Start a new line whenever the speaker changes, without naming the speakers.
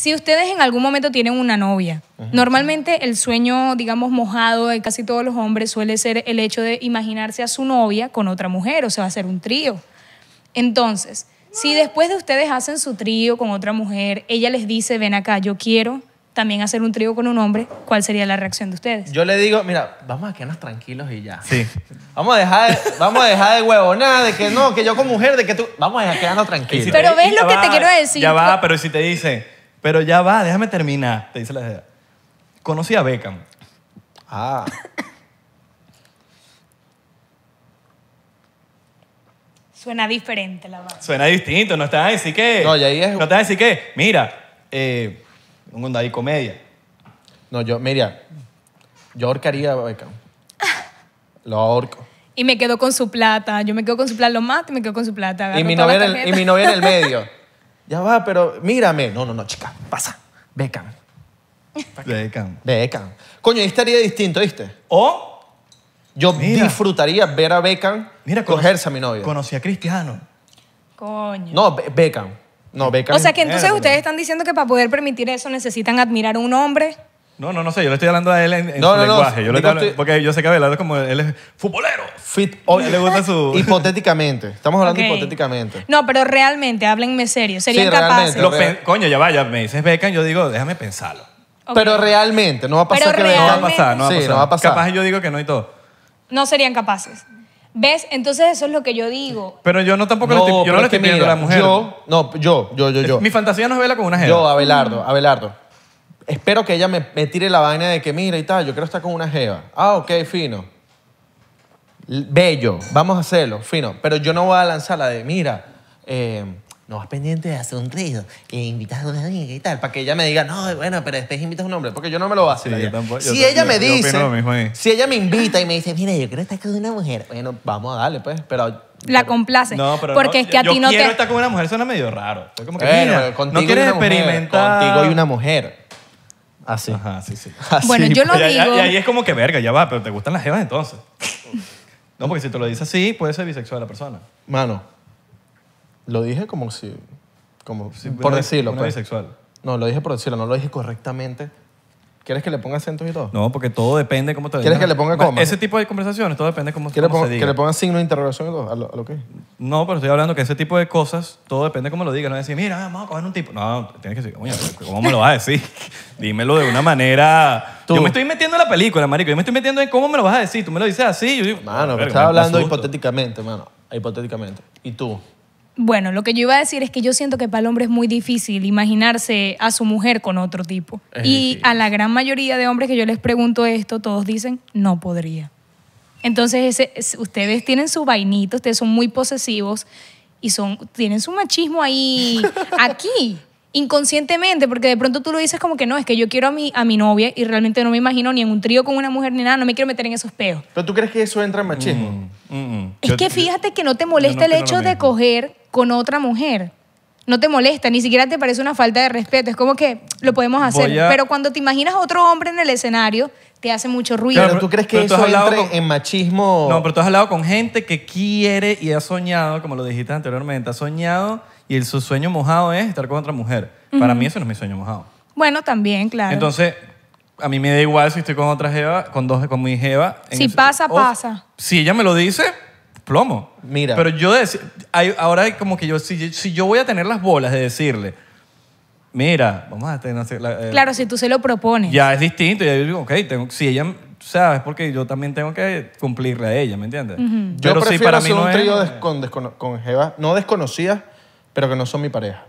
Si ustedes en algún momento tienen una novia, normalmente el sueño, digamos, mojado de casi todos los hombres suele ser el hecho de imaginarse a su novia con otra mujer, o sea, va a hacer un trío. Entonces, si después de ustedes hacen su trío con otra mujer, ella les dice, ven acá, yo quiero también hacer un trío con un hombre, ¿cuál sería la reacción de ustedes?
Yo le digo, mira, vamos a quedarnos tranquilos y ya. Sí. Vamos a dejar de, vamos a dejar de huevonar, de que no, que yo con mujer, de que tú... Vamos a quedarnos tranquilos. pero ves lo que te quiero
decir. Ya va,
pero si te dice pero ya va, déjame terminar, te dice la idea. Conocí a Beckham. Ah.
Suena diferente la verdad.
Suena distinto, no está a decir que. No, ya ahí es. No estás a decir que, mira, eh, un gondadí comedia. No, yo, mira, yo ahorcaría a Beckham. Lo ahorco.
Y me quedo con su plata. Yo me quedo con su plata, lo mato y me quedo con su plata. y mi, novia y mi novia
en el medio. Ya va, pero mírame. No, no, no, chica, pasa. Beckham. Beckham. Beckham. Coño, ahí estaría distinto, ¿viste? O yo disfrutaría ver a Beckham Mira, cogerse a mi novia. Conocí a Cristiano. Coño. No, No, Beckham. O sea que entonces ustedes
están diciendo que para poder permitir eso necesitan admirar a un hombre
no, no, no sé, yo le estoy hablando a él en, su lenguaje. porque yo sé que Abelardo como él es futbolero. Fit, oye, le gusta su... Hipotéticamente, estamos hablando hipotéticamente.
No, pero realmente, háblenme serio, serían capaces.
Coño, ya vaya, me dices Beckham, yo digo, déjame pensarlo.
Pero realmente,
no va a pasar que No va a pasar, no va a pasar. no va a pasar. Capaz yo digo que no y todo.
No serían capaces. ¿Ves? Entonces eso es lo que yo digo.
Pero yo no tampoco lo estoy, yo no lo estoy pidiendo a la mujer. Yo, no, yo, yo, yo, yo. Mi fantasía no es vela con una gente. Yo, Abelardo, Abelardo espero que ella me, tire la vaina de que, mira y tal, yo quiero estar con una jeva. Ah, ok, fino. Bello, vamos a hacerlo, fino. Pero yo no voy a lanzar la de, mira, eh, no vas pendiente de hacer un ruido y invitas a una amiga y tal, para que ella me diga, no, bueno, pero después este invitas a un hombre, porque yo no me lo voy a hacer. tampoco, si ella me dice, si ella me invita y me dice, mira, yo quiero estar con una mujer, bueno, vamos a darle, pues, pero...
La complace. No, pero porque no, es que a ti no te... Yo quiero estar
con una mujer, suena medio raro. Como que, bueno, contigo no quieres experimentar... Mujer, contigo y una mujer. Así. Ah, Ajá, sí, ah, sí. Bueno, yo lo digo. y ahí es como que verga, ya va, pero te gustan las jevas entonces. No, porque si te lo dices así, puede ser bisexual la persona. Mano, lo dije como si... Como, por decirlo. Pues. bisexual. No, lo dije por decirlo, no lo dije correctamente. ¿Quieres que le ponga acentos y todo? No, porque todo depende de cómo te ¿Quieres que le ponga Ese tipo de conversaciones, todo depende de cómo, te. cómo ponga, que le ponga signo de interrogación y todo? ¿A lo, a No, pero estoy hablando que ese tipo de cosas, todo depende de cómo lo digas. No es decir, mira, vamos a coger un tipo. No, tienes que decir, oye, ¿cómo me lo vas a decir? dímelo de una manera. Yo me estoy metiendo en la película, marico. Yo me estoy metiendo en cómo me lo vas a decir. Tú me lo dices así. Yo digo, mano, me estaba hablando hipotéticamente, mano. Hipotéticamente. ¿Y tú?
Bueno, lo que yo iba a decir es que yo siento que para el hombre es muy difícil imaginarse a su mujer con otro tipo. y a la gran mayoría de hombres que yo les pregunto esto, todos dicen, no podría. Entonces, ustedes tienen su vainito, ustedes son muy posesivos y son, tienen su machismo ahí, aquí inconscientemente, porque de pronto tú lo dices como que no, es que yo quiero a mi, a mi novia y realmente no me imagino ni en un trío con una mujer ni nada, no me quiero meter en esos peos.
Pero tú crees que eso entra en machismo. Mm, mm, mm. Es que
fíjate que no te molesta el hecho de coger con otra mujer no te molesta, ni siquiera te parece una falta de respeto. Es como que lo podemos hacer. Pero cuando te imaginas otro hombre en el escenario, te hace mucho ruido. Pero tú crees que eso con-
en machismo. No, pero tú has hablado con gente que quiere y ha soñado, como lo dijiste anteriormente, ha soñado y el- su sueño mojado es estar con otra mujer. Para mí eso no es mi sueño mojado.
Bueno, también, claro.
Entonces, a mí me da igual si estoy con otra jeva, con dos, con mi jeva. Si
pasa, pasa.
Si ella me lo dice, plomo. Mira. Pero yo ahora como que yo, si, si yo voy a tener las bolas de decirle, mira, vamos a tener... La, eh, claro,
si tú se lo propones. Ya
es distinto, ya digo, ok, tengo, si ella, sabes, porque yo también tengo que cumplirle a ella, ¿me entiendes? Yo prefiero para mí no un trío es, con, con, con no desconocidas, pero que no son mi pareja.